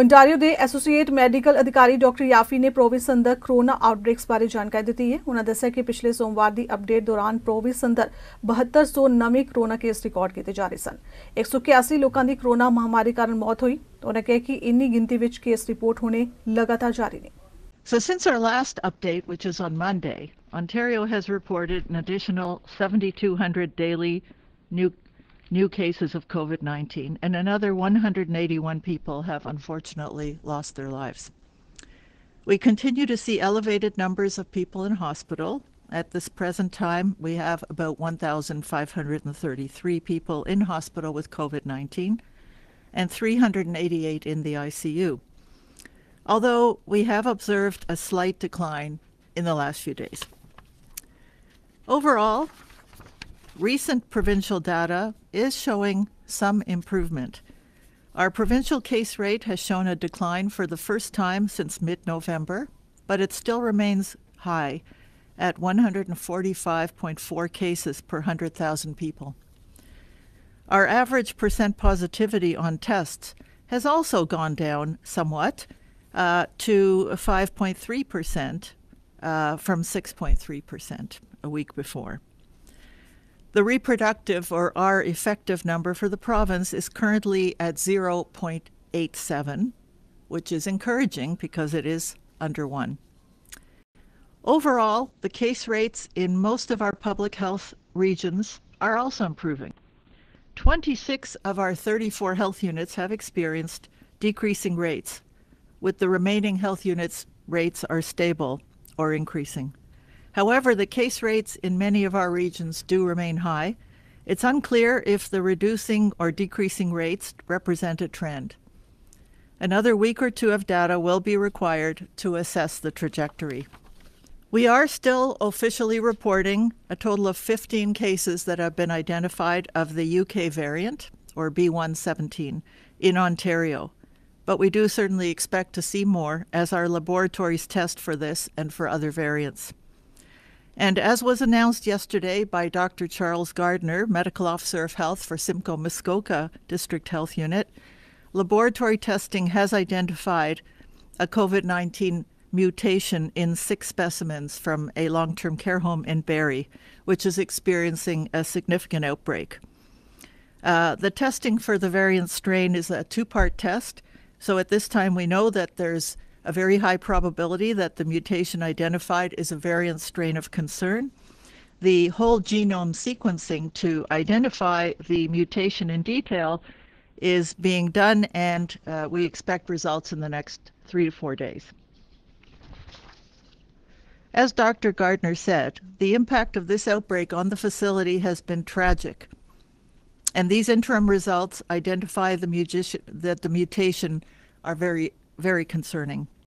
Ontario ਦੇ associate medical ਅਧਿਕਾਰੀ doctor Yaffe ਨੇ ਪ੍ਰੋਵਿੰਸ ਅੰਦਰ ਕਰੋਨਾ ਆਊਟਬ੍ਰੇਕਸ ਬਾਰੇ ਜਾਣਕਾਰੀ ਦਿੱਤੀ ਹੈ ਉਹਨਾਂ ਦੱਸਿਆ ਕਿ ਪਿਛਲੇ ਸੋਮਵਾਰ ਦੀ ਅਪਡੇਟ ਦੌਰਾਨ ਪ੍ਰੋਵਿੰਸ ਅੰਦਰ 7200 ਨਵੇਂ ਕਰੋਨਾ ਕੇਸ ਰਿਕਾਰਡ ਕੀਤੇ ਜਾ ਰਹੇ ਸਨ 181 ਲੋਕਾਂ ਦੀ ਕਰੋਨਾ ਮਹਾਮਾਰੀ ਕਾਰਨ ਮੌਤ ਹੋਈ ਉਹਨਾਂ ਕਹੇ ਕਿ ਇੰਨੀ ਗਿਣਤੀ ਵਿੱਚ ਕੇਸ ਰਿਪੋਰਟ ਹੋਣੇ ਲਗਾਤਾਰ ਜਾਰੀ ਨੇ So, since our last update, which is on Monday, Ontario has reported an additional 7,200 daily new new cases of COVID 19, and another 181 people have unfortunately lost their lives. We continue to see elevated numbers of people in hospital. At this present time, we have about 1,533 people in hospital with COVID 19 and 388 in the ICU. Although we have observed a slight decline in the last few days. Overall, Recent provincial data is showing some improvement. Our provincial case rate has shown a decline for the first time since mid November, but it still remains high at 145.4 cases per 100,000 people. Our average percent positivity on tests has also gone down somewhat uh, to 5.3% uh, from 6.3% a week before. The reproductive or R effective number for the province is currently at 0.87, which is encouraging because it is under 1. Overall, the case rates in most of our public health regions are also improving. 26 of our 34 health units have experienced decreasing rates, with the remaining health units' rates are stable or increasing. However, the case rates in many of our regions do remain high. It's unclear if the reducing or decreasing rates represent a trend. Another week or two of data will be required to assess the trajectory. We are still officially reporting a total of 15 cases that have been identified of the UK variant, or B117, in Ontario, but we do certainly expect to see more as our laboratories test for this and for other variants. And as was announced yesterday by Dr. Charles Gardner, Medical Officer of Health for Simcoe Muskoka District Health Unit, laboratory testing has identified a COVID 19 mutation in six specimens from a long term care home in Barrie, which is experiencing a significant outbreak. Uh, the testing for the variant strain is a two part test. So at this time, we know that there's a very high probability that the mutation identified is a variant strain of concern. The whole genome sequencing to identify the mutation in detail is being done, and uh, we expect results in the next three to four days. As Dr. Gardner said, the impact of this outbreak on the facility has been tragic. And these interim results identify the that the mutation are very very concerning